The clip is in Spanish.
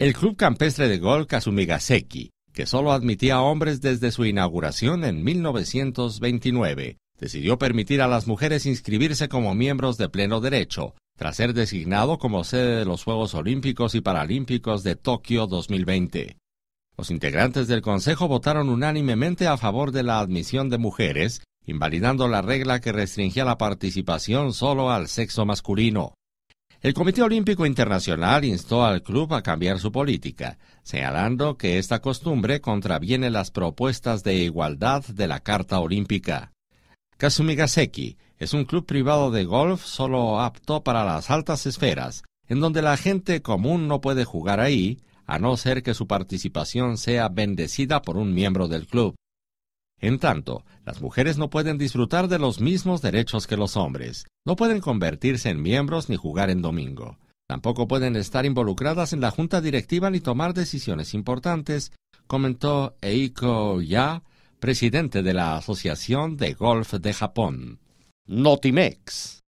El Club Campestre de Golf Kazumigaseki, que solo admitía hombres desde su inauguración en 1929, decidió permitir a las mujeres inscribirse como miembros de pleno derecho, tras ser designado como sede de los Juegos Olímpicos y Paralímpicos de Tokio 2020. Los integrantes del Consejo votaron unánimemente a favor de la admisión de mujeres, invalidando la regla que restringía la participación solo al sexo masculino. El Comité Olímpico Internacional instó al club a cambiar su política, señalando que esta costumbre contraviene las propuestas de igualdad de la Carta Olímpica. Kazumigaseki es un club privado de golf solo apto para las altas esferas, en donde la gente común no puede jugar ahí, a no ser que su participación sea bendecida por un miembro del club. En tanto, las mujeres no pueden disfrutar de los mismos derechos que los hombres, no pueden convertirse en miembros ni jugar en domingo. Tampoco pueden estar involucradas en la junta directiva ni tomar decisiones importantes, comentó Eiko Ya, presidente de la Asociación de Golf de Japón. Notimex.